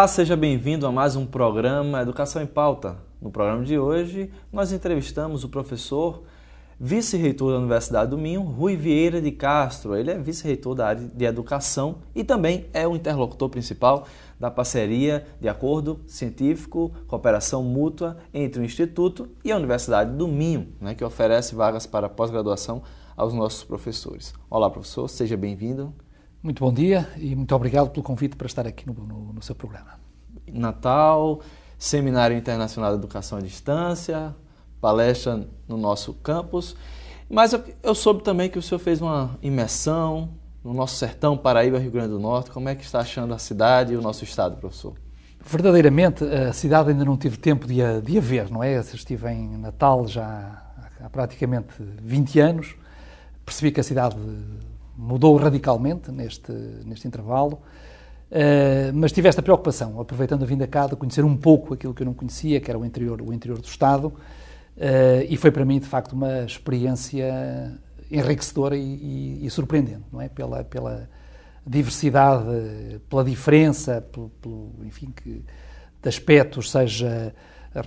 Olá, seja bem-vindo a mais um programa Educação em Pauta. No programa de hoje, nós entrevistamos o professor vice-reitor da Universidade do Minho, Rui Vieira de Castro. Ele é vice-reitor da área de educação e também é o interlocutor principal da parceria de acordo científico, cooperação mútua entre o Instituto e a Universidade do Minho, né, que oferece vagas para pós-graduação aos nossos professores. Olá, professor, seja bem-vindo. Muito bom dia e muito obrigado pelo convite para estar aqui no, no, no seu programa. Natal, Seminário Internacional de Educação à Distância, palestra no nosso campus. Mas eu, eu soube também que o senhor fez uma imersão no nosso sertão, Paraíba, Rio Grande do Norte. Como é que está achando a cidade e o nosso estado, professor? Verdadeiramente, a cidade ainda não tive tempo de a, de a ver, não é? Eu estive em Natal já há praticamente 20 anos. Percebi que a cidade mudou radicalmente neste, neste intervalo, uh, mas tive esta preocupação, aproveitando a vinda cá, de conhecer um pouco aquilo que eu não conhecia, que era o interior, o interior do Estado, uh, e foi para mim, de facto, uma experiência enriquecedora e, e, e, surpreendente, não é? Pela, pela diversidade, pela diferença, pelo, pelo enfim, que, de aspectos, seja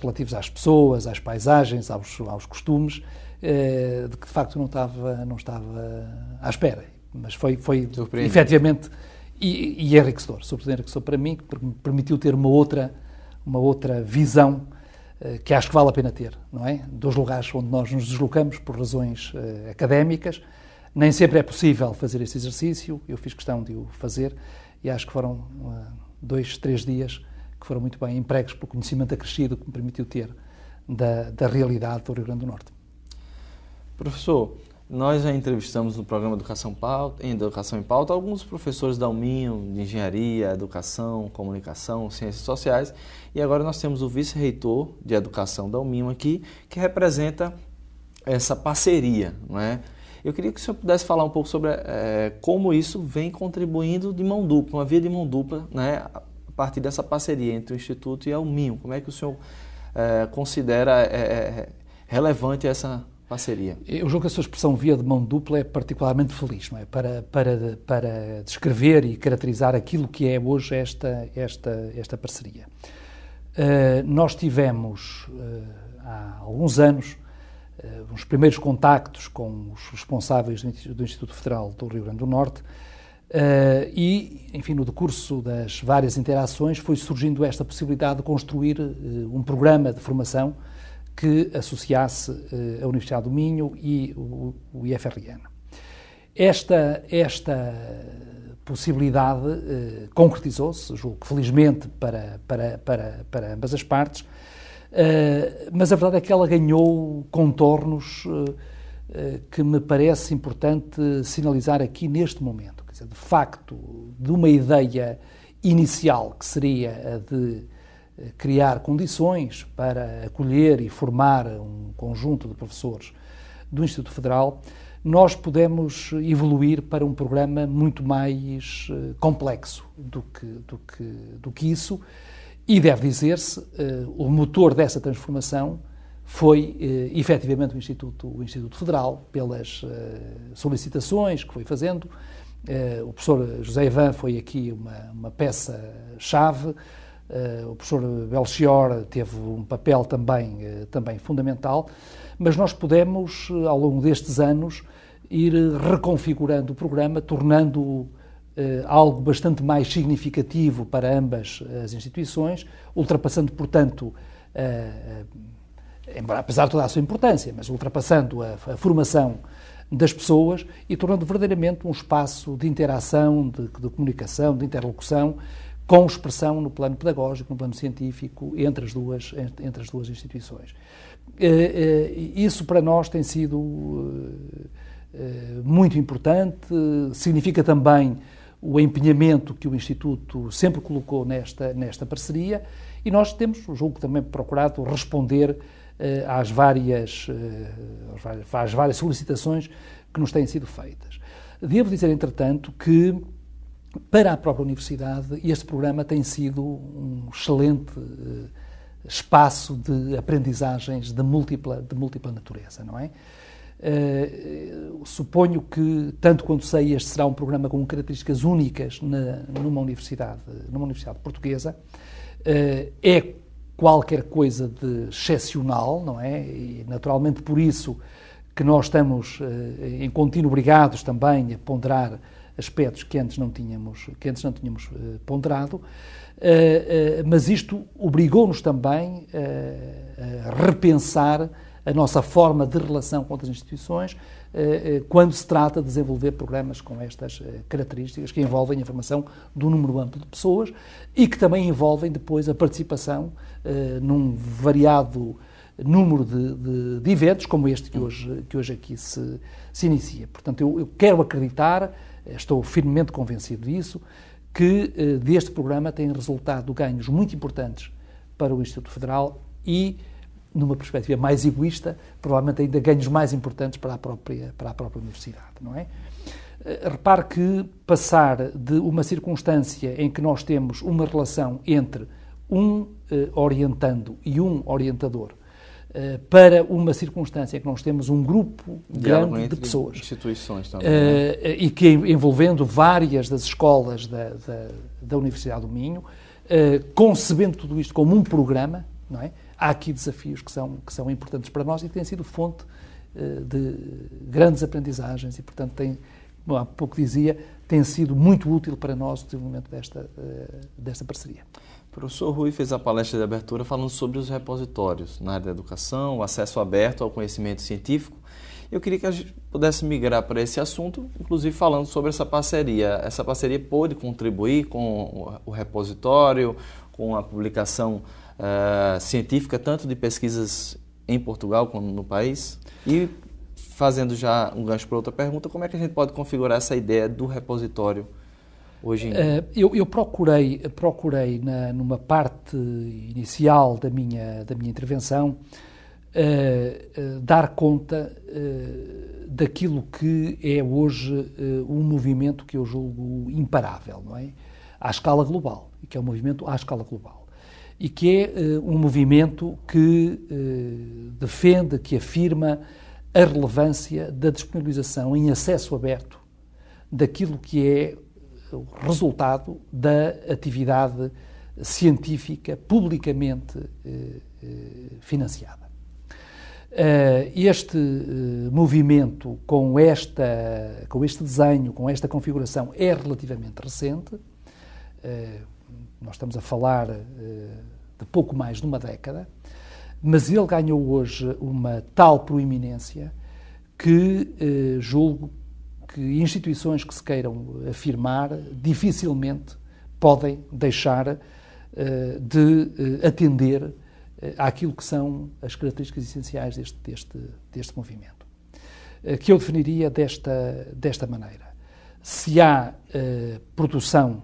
relativos às pessoas, às paisagens, aos, aos costumes, eh, de que de facto não estava, não estava à espera mas foi, foi efetivamente e, e enriquecedor, sobretudo enriquecedor para mim, que permitiu ter uma outra, uma outra visão eh, que acho que vale a pena ter, não é? Dos lugares onde nós nos deslocamos por razões uh, académicas, nem sempre é possível fazer esse exercício, eu fiz questão de o fazer e acho que foram uh, dois, três dias que foram muito bem empregos pelo conhecimento acrescido que me permitiu ter da, da realidade do Rio Grande do Norte. Professor, nós já entrevistamos no programa Educação, Pauta, Educação em Pauta alguns professores da UMINHO, de Engenharia, Educação, Comunicação, Ciências Sociais, e agora nós temos o vice-reitor de Educação da UMINHO aqui, que representa essa parceria. Não é? Eu queria que o senhor pudesse falar um pouco sobre é, como isso vem contribuindo de mão dupla, uma via de mão dupla, né, a partir dessa parceria entre o Instituto e a UMINHO. Como é que o senhor é, considera é, relevante essa Parceria. Eu julgo que a sua expressão via de mão dupla é particularmente feliz, não é? Para, para, para descrever e caracterizar aquilo que é hoje esta, esta, esta parceria. Uh, nós tivemos, uh, há alguns anos, uh, uns primeiros contactos com os responsáveis do Instituto Federal do Rio Grande do Norte e, enfim, no decurso das várias interações foi surgindo esta possibilidade de construir um programa de formação que associasse eh, a Universidade do Minho e o, IFRN. Esta, esta possibilidade eh, concretizou-se, julgo que felizmente para, para, para, para ambas as partes, eh, mas a verdade é que ela ganhou contornos eh, que me parece importante sinalizar aqui neste momento. Quer dizer, de facto, de uma ideia inicial que seria a de eh, criar condições para acolher e formar um conjunto de professores do Instituto Federal, nós pudemos evoluir para um programa muito mais eh, complexo do que, do que, do que isso. E deve dizer-se, eh, o motor dessa transformação foi efetivamente o Instituto, o Instituto Federal, pelas solicitações que foi fazendo. O professor José Ivan foi aqui uma, uma peça-chave Uh, o professor Belchior teve um papel também, uh, também fundamental, mas nós pudemos, uh, ao longo destes anos, ir reconfigurando o programa, tornando-o algo bastante mais significativo para ambas as instituições, ultrapassando, portanto, embora, apesar de toda a sua importância, mas ultrapassando a, a formação das pessoas e tornando verdadeiramente um espaço de interação, de, de comunicação, de interlocução com expressão no plano pedagógico, no plano científico, entre as duas, entre as duas instituições. Eh, eh, isso para nós tem sido eh, muito importante, significa também o empenhamento que o Instituto sempre colocou nesta, nesta parceria e nós temos, julgo também procurado, responder às, várias, às várias solicitações que nos têm sido feitas. Devo dizer, entretanto, que para a própria universidade, este programa tem sido um excelente eh, espaço de aprendizagens de múltipla, de múltipla natureza, não é? Uh, suponho que, tanto quanto sei, este será um programa com características únicas na, numa, universidade, numa universidade portuguesa. Uh, é qualquer coisa de excepcional, não é? E, naturalmente, por isso que nós estamos uh, em contínuo obrigados também a ponderar aspectos que antes não tínhamos, que antes não tínhamos uh, ponderado, uh, mas isto obrigou-nos também a repensar a nossa forma de relação com outras instituições quando se trata de desenvolver programas com estas características que envolvem a formação de um número amplo de pessoas e que também envolvem depois a participação num variado número de, de, de eventos como este que hoje, que hoje aqui se, se inicia. Portanto, eu, eu quero acreditar estou firmemente convencido disso, que eh, deste programa têm resultado ganhos muito importantes para o Instituto Federal e, numa perspectiva mais egoísta, provavelmente ainda ganhos mais importantes para a própria, para a própria universidade, não é? Eh, repare que passar de uma circunstância em que nós temos uma relação entre um eh, orientando e um orientador eh, para uma circunstância que nós temos um grupo Diálogo grande de pessoas. Instituições também. Uh, e que envolvendo várias das escolas da, da, da Universidade do Minho, concebendo tudo isto como um programa, não é? há aqui desafios que são, que são importantes para nós e que têm sido fonte de grandes aprendizagens e, portanto, tem, como há pouco dizia, tem sido muito útil para nós o desenvolvimento desta, desta parceria. O professor Rui fez a palestra de abertura falando sobre os repositórios na área da educação, o acesso aberto ao conhecimento científico. Eu queria que a gente pudesse migrar para esse assunto, inclusive falando sobre essa parceria. Essa parceria pode contribuir com o repositório, com a publicação uh, científica, tanto de pesquisas em Portugal como no país? E fazendo já um gancho para outra pergunta, como é que a gente pode configurar essa ideia do repositório hoje em dia? Uh, eu, eu, procurei, procurei na, numa parte inicial da minha, da minha intervenção uh, uh, dar conta daquilo que é hoje um movimento que eu julgo imparável, não é? À escala global, e que é um movimento à escala global. E que é um movimento que defende, que afirma a relevância da disponibilização em acesso aberto daquilo que é o resultado da atividade científica publicamente eh, eh, financiada. Eh, este movimento, com, esta, com este desenho, com esta configuração, é relativamente recente. Nós estamos a falar de pouco mais de uma década, mas ele ganhou hoje uma tal proeminência que julgo que instituições que se queiram afirmar dificilmente podem deixar eh, de eh, atender eh, àquilo que são as características essenciais deste, deste, deste movimento. Que eu definiria desta, desta maneira. Se há produção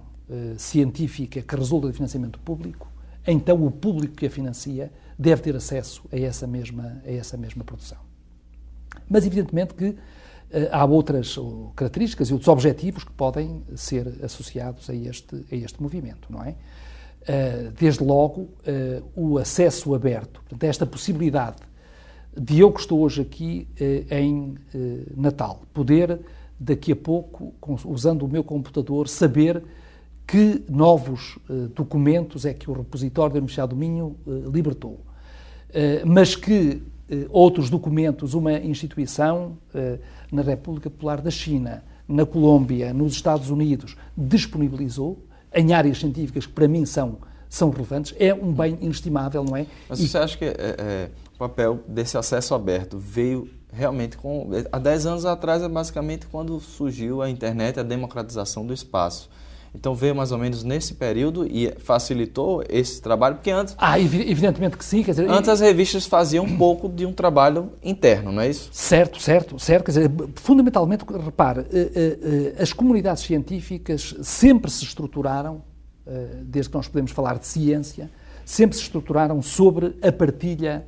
científica que resulta de financiamento público, então o público que a financia deve ter acesso a essa mesma, a essa mesma produção. Mas, evidentemente, que eh, há outras características e outros objetivos que podem ser associados a este, a este movimento, não é? Eh, desde logo, eh, o acesso aberto, portanto, esta possibilidade de eu que estou hoje aqui em Natal, poder daqui a pouco, usando o meu computador, saber que novos documentos é que o repositório do Universidade do Minho libertou, mas que outros documentos uma instituição na República Popular da China, na Colômbia, nos Estados Unidos, disponibilizou em áreas científicas que para mim são, são relevantes, é um bem inestimável, não é? Mas e... você acha que é, é, o papel desse acesso aberto veio realmente com. Há 10 anos atrás é basicamente quando surgiu a internet, a democratização do espaço. Então veio mais ou menos nesse período e facilitou esse trabalho, porque antes. Ah, evidentemente que sim. Quer dizer, antes as revistas faziam um pouco de um trabalho interno, não é isso? Certo, certo, certo. Quer dizer, fundamentalmente, repare, eh, eh, eh, as comunidades científicas sempre se estruturaram, desde que nós podemos falar de ciência, sempre se estruturaram sobre a partilha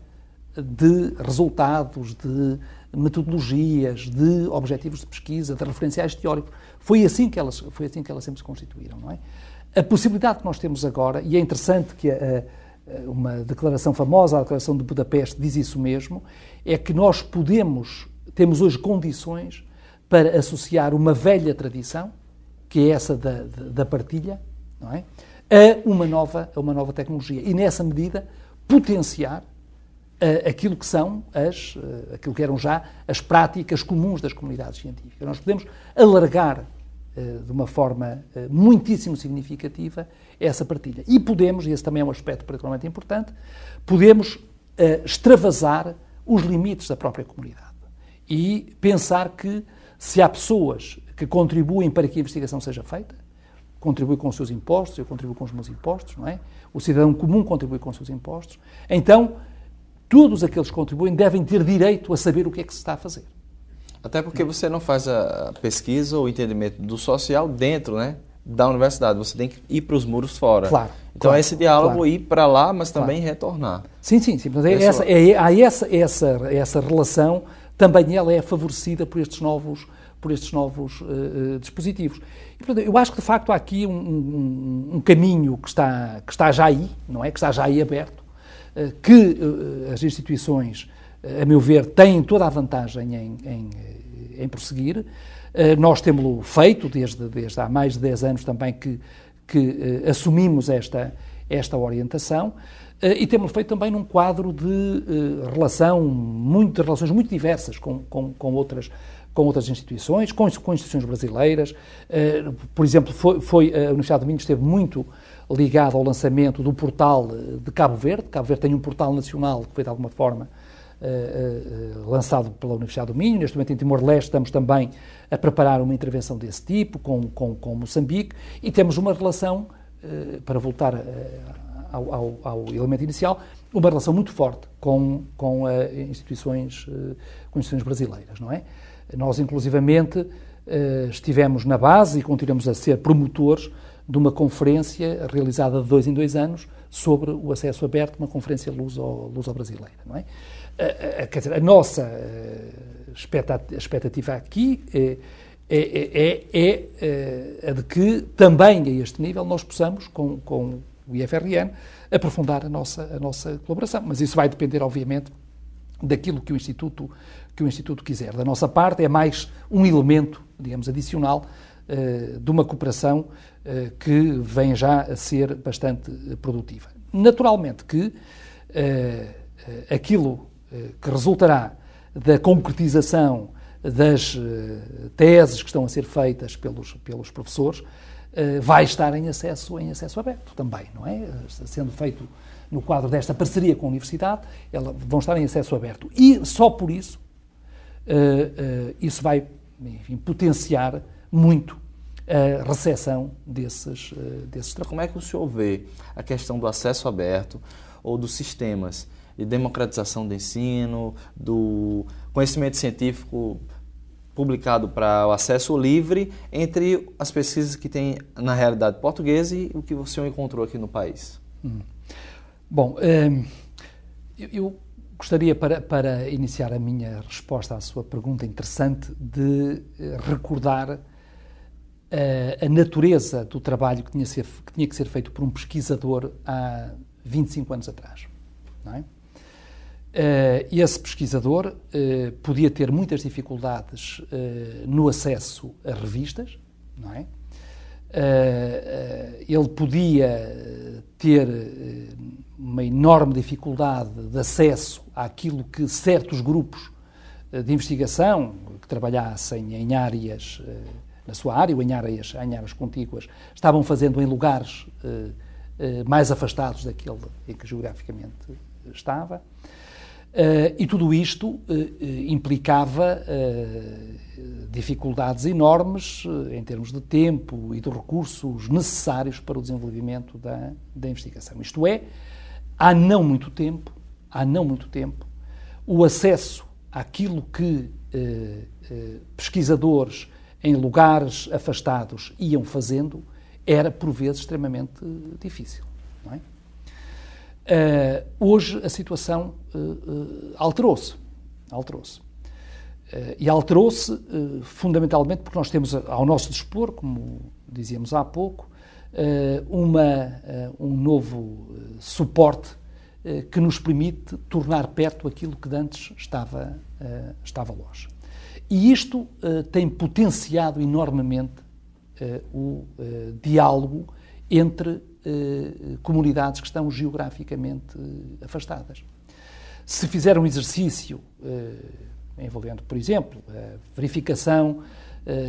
de resultados, de metodologias, de objetivos de pesquisa, de referenciais teóricos. Foi assim que elas, foi assim que elas sempre se constituíram, não é? A possibilidade que nós temos agora, e é interessante que a, a, uma declaração famosa, a Declaração de Budapeste, diz isso mesmo, é que nós podemos, temos hoje condições para associar uma velha tradição, que é essa da, da partilha, não é? a uma nova, a uma nova tecnologia. E nessa medida, potenciar aquilo que são as, eh, aquilo que eram já as práticas comuns das comunidades científicas. Nós podemos alargar eh, de uma forma eh, muitíssimo significativa essa partilha. E podemos, e esse também é um aspecto particularmente importante, podemos extravasar os limites da própria comunidade e pensar que se há pessoas que contribuem para que a investigação seja feita, contribui com os seus impostos, eu contribuo com os meus impostos, não é? O cidadão comum contribui com os seus impostos. Então, todos aqueles que contribuem devem ter direito a saber o que é que se está a fazer. Até porque você não faz a pesquisa ou o entendimento do social dentro né, da universidade, você tem que ir para os muros fora. Claro. Então claro, é esse diálogo claro. ir para lá, mas também claro. retornar. Sim, sim, sim. Mas é essa, é, há essa, essa, essa relação, também ela é favorecida por estes novos, por estes novos uh, dispositivos. E, portanto, eu acho que de facto há aqui um, um, um caminho que está, que está já aí, não é? Que está já aí aberto eh, que eh, as instituições, eh, a meu ver, têm toda a vantagem em, em, em prosseguir. Nós temos-lo feito desde, desde há mais de 10 anos também que, que assumimos esta, esta orientação e temos feito também num quadro de relação, muito, de relações muito diversas com, com, com outras com outras instituições, com, com instituições brasileiras. Uh, por exemplo, foi, foi, eh, a Universidade de Minho esteve muito ligada ao lançamento do portal eh, de Cabo Verde. Cabo Verde tem um portal nacional que foi, de alguma forma, Uh, uh, lançado pela Universidade do Minho. Neste momento, em Timor-Leste, estamos também a preparar uma intervenção desse tipo com, com, com Moçambique e temos uma relação, uh, para voltar ao, ao, ao, elemento inicial, uma relação muito forte com, com instituições, com instituições brasileiras, não é? Nós, inclusivamente, eh, estivemos na base e continuamos a ser promotores de uma conferência realizada de dois em dois anos sobre o acesso aberto, uma conferência luso-brasileira. não é? A, quer dizer, a nossa eh, expectativa aqui eh, é, é, é, é, a de que também a este nível nós possamos, com, com o IFRN, aprofundar a nossa, a nossa colaboração. Mas isso vai depender, obviamente, daquilo que o Instituto que o Instituto quiser. Da nossa parte, é mais um elemento, digamos, adicional eh, de uma cooperação eh, que vem já a ser bastante eh, produtiva. Naturalmente que aquilo que resultará da concretização das teses que estão a ser feitas pelos, pelos professores vai estar em acesso, em acesso aberto também, não é? Sendo feito no quadro desta parceria com a universidade, vão estar em acesso aberto. E só por isso eh, eh, isso vai enfim, potenciar muito a recessão desses, eh, desses trabalhos. Então, como é que o senhor vê a questão do acesso aberto ou dos sistemas de democratização do ensino, do conhecimento científico publicado para o acesso livre entre as pesquisas que tem na realidade portuguesa e o que o senhor encontrou aqui no país? Hum. Bom, eu, eu Gostaria, para, para iniciar a minha resposta à sua pergunta interessante, de eh, recordar a, eh, a natureza do trabalho que tinha, ser, que tinha, que ser feito por um pesquisador há 25 anos atrás. Não é? Uh, esse pesquisador uh, podia ter muitas dificuldades uh, no acesso a revistas, não é? ele podia ter uma enorme dificuldade de acesso àquilo que certos grupos eh, de investigação que trabalhassem em áreas, eh, na sua área ou em áreas, em áreas contíguas, estavam fazendo em lugares eh, mais afastados daquele em que geograficamente estava. E tudo isto implicava dificuldades enormes em termos de tempo e de recursos necessários para o desenvolvimento da, da investigação. Isto é, há não muito tempo, há não muito tempo, o acesso àquilo que eh, eh, pesquisadores em lugares afastados iam fazendo era, por vezes, extremamente eh, difícil. É? Uh, hoje a situação uh, uh, alterou-se. Alterou-se. e alterou-se fundamentalmente porque nós temos ao nosso dispor, como dizíamos há pouco, eh, uma, eh, um novo eh, suporte que nos permite tornar perto aquilo que antes estava, estava longe. E isto tem potenciado enormemente o diálogo entre comunidades que estão geograficamente afastadas. Se fizer um exercício envolvendo, por exemplo, a verificação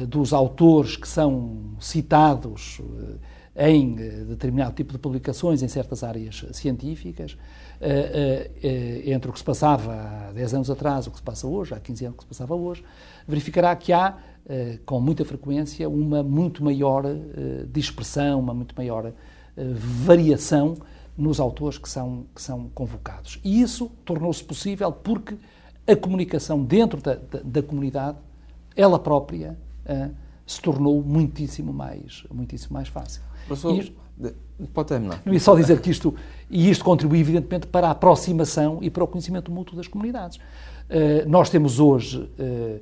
dos autores que são citados em eh, determinado tipo de publicações em certas áreas científicas, eh, eh, entre o que se passava há 10 anos atrás, o que se passa hoje, há 15 anos o que se passava hoje, verificará que há, com muita frequência, uma muito maior dispersão, uma muito maior variação nos autores que são, que são convocados. E isso tornou-se possível porque a comunicação dentro da, da, da comunidade, ela própria, se tornou muitíssimo mais, muitíssimo mais fácil. Professor, pode terminar. Não só dizer que isto, e isto contribui evidentemente para a aproximação e para o conhecimento mútuo das comunidades. Uh, nós temos hoje uh,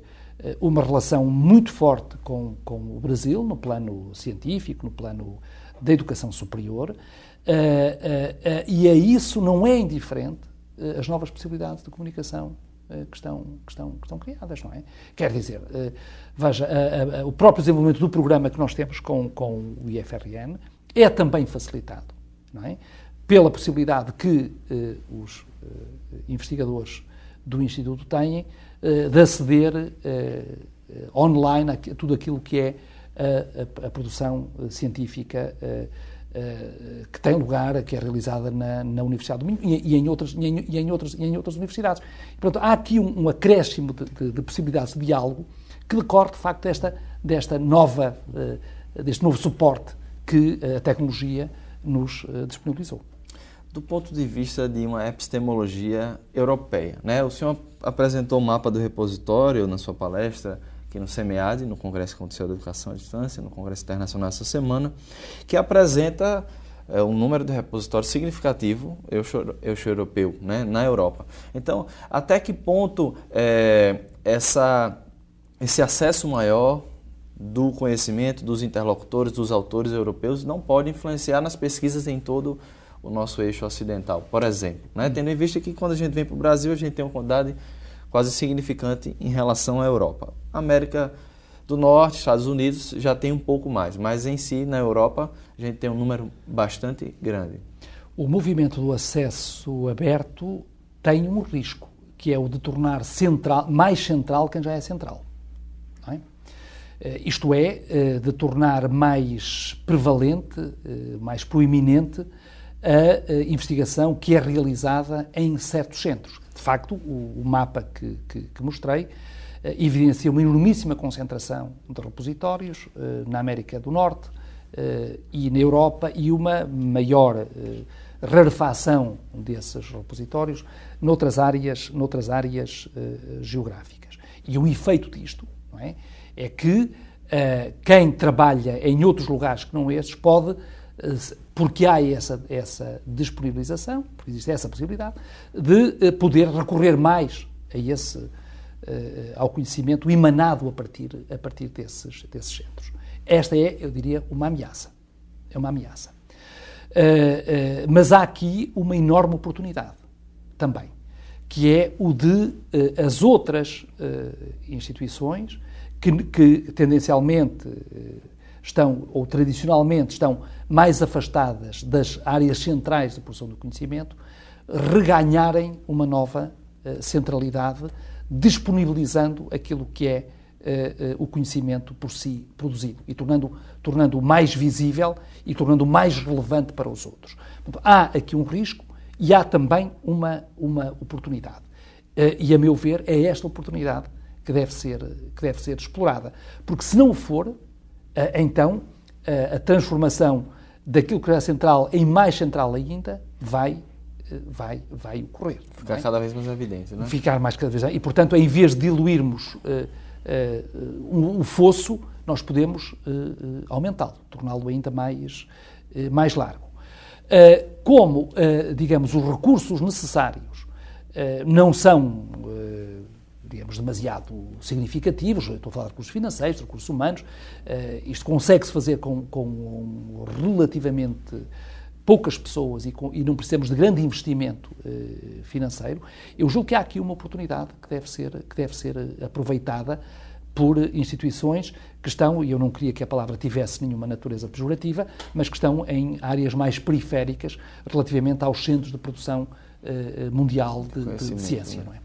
uma relação muito forte com, com o Brasil, no plano científico, no plano da educação superior, uh, e a isso não é indiferente as novas possibilidades de comunicação eh, que estão, que estão, que estão criadas, não é? Quer dizer, eh, veja, a, a, o próprio desenvolvimento do programa que nós temos com, com o IFRN é também facilitado, não é? Pela possibilidade que eh, os investigadores do Instituto têm de aceder online a, a tudo aquilo que é a, produção científica eh, que tem lugar, que é realizada na, na Universidade do Minho e, e, em outras, e, em, e, em outras, e em outras universidades. portanto, há aqui um, um acréscimo de, de, de, possibilidades de diálogo que decorre, de facto, desta, desta nova, eh, deste novo suporte que a tecnologia nos eh, disponibilizou. Do ponto de vista de uma epistemologia europeia, né? o senhor apresentou o um mapa do repositório na sua palestra, aqui no CEMEAD, no Congresso Aconteceu da Educação à Distância, no Congresso Internacional essa semana, que apresenta é, um número de repositórios significativo eu-europeu né, na Europa. Então, até que ponto é, essa, esse acesso maior do conhecimento dos interlocutores, dos autores europeus, não pode influenciar nas pesquisas em todo o nosso eixo ocidental, por exemplo. Né? Uhum. Tendo em vista que quando a gente vem para o Brasil, a gente tem uma quantidade quase significante em relação à Europa. América do Norte, Estados Unidos já tem um pouco mais, mas em si, na Europa, a gente tem um número bastante grande. O movimento do acesso aberto tem um risco, que é o de tornar central, mais central quem já é central. É? Eh, isto é, eh, de tornar mais prevalente, eh, mais proeminente a investigação que é realizada em certos centros. De facto, o mapa que, que, que mostrei eh, evidencia uma enormíssima concentração de repositórios eh, na América do Norte eh, e na Europa e uma maior rarefação desses repositórios noutras áreas, noutras áreas geográficas. E o efeito disto é? é? que quem trabalha em outros lugares que não estes pode porque há essa, essa disponibilização, porque existe essa possibilidade, de poder recorrer mais a esse eh, ao conhecimento emanado a partir, a partir desses, desses centros. Esta é, eu diria, uma ameaça. É uma ameaça. Uh, uh, mas há aqui uma enorme oportunidade também, que é o de uh, as outras instituições que, que tendencialmente estão, ou tradicionalmente estão mais afastadas das áreas centrais de produção do conhecimento, reganharem uma nova centralidade disponibilizando aquilo que é uh, uh, o conhecimento por si produzido e tornando, tornando o mais visível e tornando o mais relevante para os outros. Portanto, há aqui um risco e há também uma, uma oportunidade. Uh, e, a meu ver, é esta oportunidade que deve ser, que deve ser explorada. Porque se não o for, então a transformação daquilo que é central em mais central ainda vai vai, vai ocorrer. Ficar é? cada vez mais evidente, não é? Ficar mais cada vez E, portanto, em vez de diluirmos eh, eh, o uh, uh, um fosso, nós podemos uh, aumentá-lo, torná-lo ainda mais, mais largo. como, digamos, os recursos necessários não são, digamos, demasiado significativos, estou a falar de recursos financeiros, de recursos humanos, isto consegue-se fazer com, com um relativamente poucas pessoas e, com, e não precisamos de grande investimento eh, financeiro, eu julgo que há aqui uma oportunidade que deve ser, que deve ser aproveitada por instituições que estão, e eu não queria que a palavra tivesse nenhuma natureza pejorativa, mas que estão em áreas mais periféricas relativamente aos centros de produção eh, eh mundial de, de ciência, né? não é?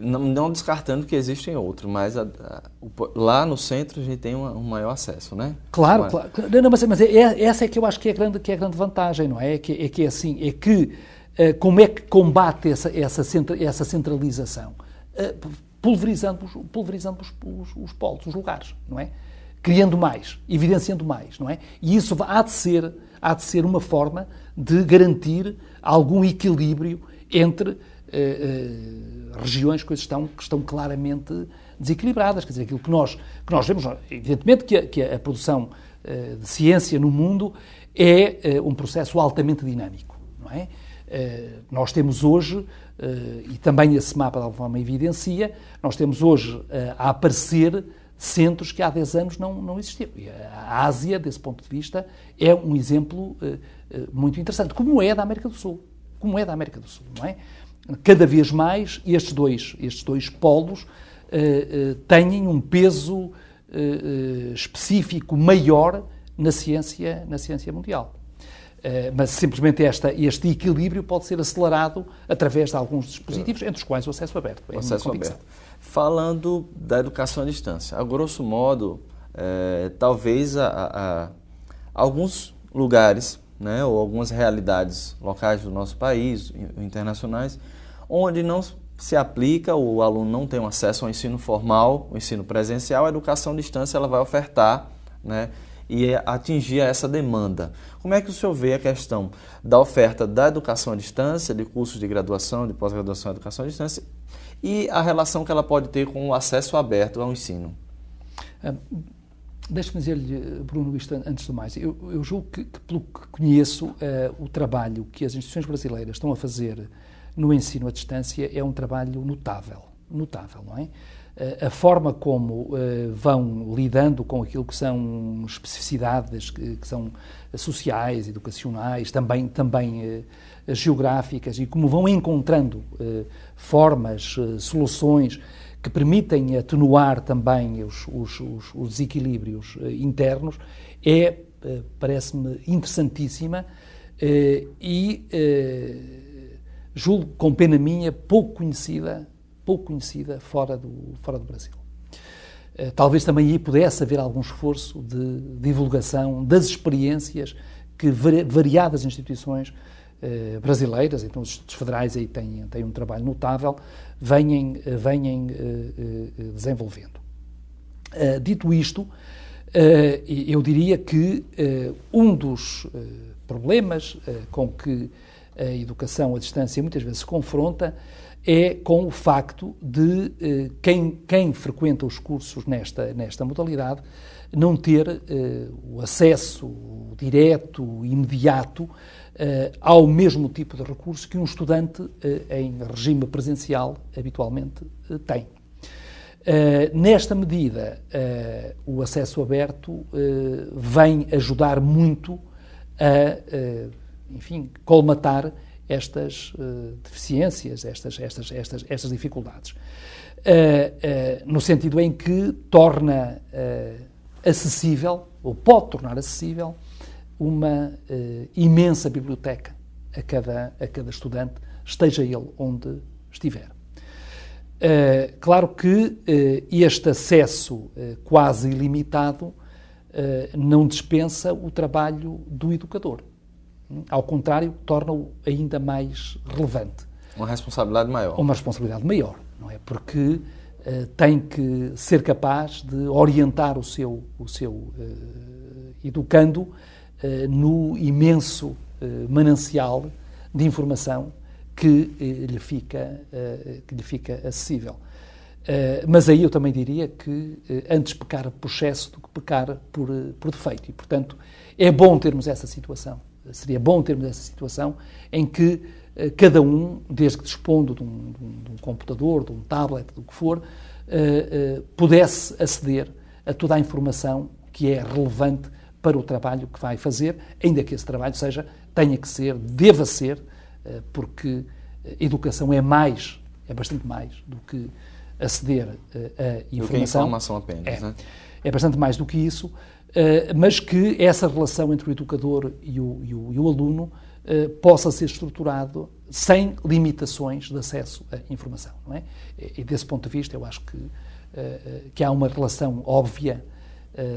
não, não descartando que existem outros, mas a, a, o, lá no centro a gente tem uma, um maior acesso, né? Claro, mas... claro. Não, mas, mas é, é, essa é que eu acho que é a grande, que é a grande vantagem, não é? É que, é que assim, é que é, como é que combate essa, essa, centra, essa centralização? É, pulverizando, os, pulverizando os, os, os polos, os lugares, não é? Criando mais, evidenciando mais, não é? E isso há de ser, há de ser uma forma de garantir algum equilíbrio entre eh, eh, regiões que estão, que estão claramente desequilibradas. Quer dizer, aquilo que nós, que nós vemos, evidentemente que a, que a produção eh, de ciência no mundo é um processo altamente dinâmico, não é? nós temos hoje, e também esse mapa de alguma forma evidencia, nós temos hoje a aparecer centros que há 10 anos não, não existiam. E a Ásia, desse ponto de vista, é um exemplo muito interessante, como é da América do Sul. Como é da América do Sul, não é? cada vez mais estes dois, estes dois polos uh, uh, têm um peso eh, específico maior na ciência, na ciência mundial. mas simplesmente esta, este equilíbrio pode ser acelerado através de alguns dispositivos, entre os quais o acesso aberto. É o acesso aberto. Falando da educação à distância, a grosso modo, é, talvez a, a, alguns lugares né, ou algumas realidades locais do nosso país, internacionais, onde não se aplica, o aluno não tem acesso ao ensino formal, o ensino presencial, a educação à distância ela vai ofertar né, e atingir essa demanda. Como é que o senhor vê a questão da oferta da educação à distância, de cursos de graduação, de pós-graduação à educação à distância e a relação que ela pode ter com o acesso aberto ao ensino? É, Deixe-me dizer-lhe, Bruno, isto antes de mais. Eu, eu julgo que, que pelo que conheço, é, o trabalho que as instituições brasileiras estão a fazer no ensino à distância é um trabalho notável, notável, não é? Eh, a forma como eh, vão lidando com aquilo que são especificidades que, são sociais, educacionais, também, também eh, geográficas, e como vão encontrando formas, soluções que permitem atenuar também os, os, os, os desequilíbrios internos, é, parece-me, interessantíssima e julgo com pena minha, pouco conhecida, pouco conhecida fora do, fora do Brasil. Eh, talvez também aí pudesse haver algum esforço de divulgação das experiências que variadas instituições eh, brasileiras, então os federais aí têm, têm um trabalho notável, vêm, venham eh, desenvolvendo. dito isto, eu diria que um dos problemas com que a educação à distância muitas vezes se confronta é com o facto de eh, quem, quem frequenta os cursos nesta, nesta modalidade não ter eh, o acesso direto, imediato, eh, ao mesmo tipo de recurso que um estudante eh, em regime presencial habitualmente eh, tem. Eh, nesta medida, o acesso aberto vem ajudar muito a enfim, colmatar estas uh, deficiências, estas, estas, estas, estas dificuldades. Uh, uh, no sentido em que torna acessível, ou pode tornar acessível, uma imensa biblioteca a cada, a cada estudante, esteja ele onde estiver. claro que este acesso quase ilimitado não dispensa o trabalho do educador. Ao contrário, torna-o ainda mais relevante. Uma responsabilidade maior. Uma responsabilidade maior, não é? Porque uh, tem que ser capaz de orientar o seu, o seu uh, educando uh, no imenso manancial de informação que lhe fica, que lhe fica acessível. mas aí eu também diria que antes pecar por excesso do que pecar por, por defeito. E, portanto, é bom termos essa situação seria bom termos essa situação em que eh, cada um, desde que dispondo de um, de, um, de um, computador, de um tablet, do que for, eh, eh, pudesse aceder a toda a informação que é relevante para o trabalho que vai fazer, ainda que esse trabalho seja, tenha que ser, deva ser, porque educação é mais, é bastante mais do que aceder a informação. Do que a informação apenas, é, né? é bastante mais do que isso. Eh, mas que essa relação entre o educador e o, e o, e o aluno eh, possa ser estruturado sem limitações de acesso à informação. Não é? E desse ponto de vista, eu acho que, eh, que há uma relação óbvia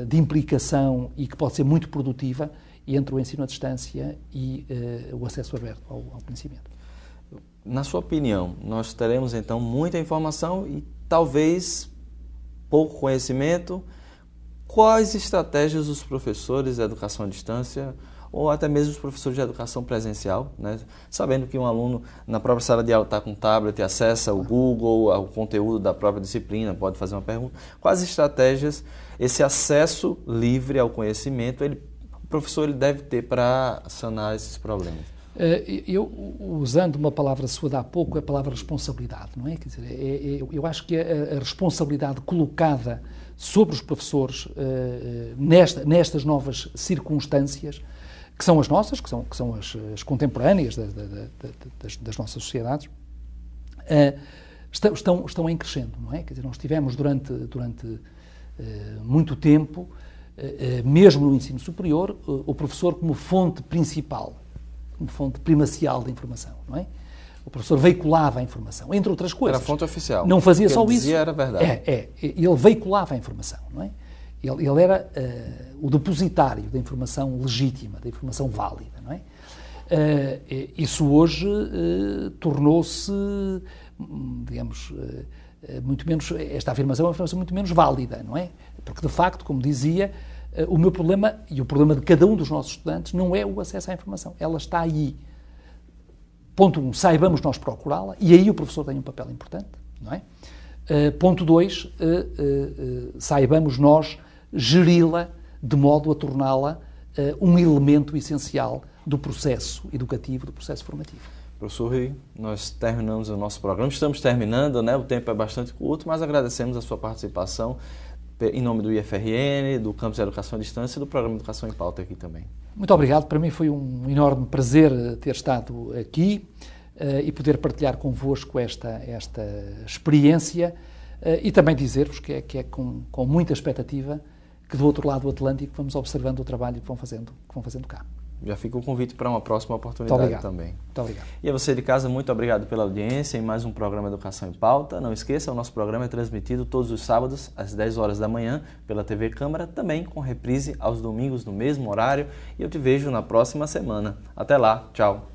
de implicação e que pode ser muito produtiva entre o ensino à distância e o acesso aberto ao, ao conhecimento. Na sua opinião, nós teremos então muita informação e talvez pouco conhecimento quais estratégias os professores de educação à distância ou até mesmo os professores de educação presencial, né? sabendo que um aluno na própria sala de aula está com tablet, e acessa o Google, o conteúdo da própria disciplina, pode fazer uma pergunta. Quais estratégias esse acesso livre ao conhecimento ele, o professor ele deve ter para sanar esses problemas? É, eu, usando uma palavra sua de há pouco, é a palavra responsabilidade, não é? Quer dizer, é, é, eu acho que a, a responsabilidade colocada sobre os professores eh, eh, nesta, nestas novas circunstâncias, que são as nossas, que são, que são as, as contemporâneas da, da, da, das, das, nossas sociedades, eh, estão, estão, estão em crescendo, não é? Quer dizer, nós tivemos durante, durante muito tempo, mesmo no ensino superior, o professor como fonte principal, como fonte primacial de informação, não é? O professor veiculava a informação, entre outras coisas. Era fonte oficial. Não fazia só isso. Dizia era verdade. É, é, ele veiculava a informação, não é? Ele, ele era uh, o depositário da informação legítima, da informação válida, não é? Uh, isso hoje uh, tornou-se, hum, digamos, muito menos, esta afirmação é uma afirmação muito menos válida, não é? Porque, de facto, como dizia, o meu problema e o problema de cada um dos nossos estudantes não é o acesso à informação, ela está aí Ponto um, saibamos nós procurá-la, e aí o professor tem um papel importante, não é? Uh, ponto dois, uh, uh, saibamos nós geri-la de modo a torná-la um elemento essencial do processo educativo, do processo formativo. Professor Rui, nós terminamos o nosso programa, estamos terminando, né? o tempo é bastante curto, mas agradecemos a sua participação em nome do IFRN, do Campus de Educação à Distância e do Programa Educação em Pauta aqui também. Muito obrigado. Para mim foi um enorme prazer eh, ter estado aqui uh, e poder partilhar convosco esta, esta experiência uh, e também dizer-vos que é, que é com, com muita expectativa que do outro lado do Atlântico vamos observando o trabalho que vão fazendo, que vão fazendo cá já fica o convite para uma próxima oportunidade também. Muito obrigado. E a você de casa, muito obrigado pela audiência em mais um programa Educação em Pauta. Não esqueça, o nosso programa é transmitido todos os sábados às 10 horas da manhã pela TV Câmara, também com reprise aos domingos no mesmo horário. E eu te vejo na próxima semana. Até lá, tchau.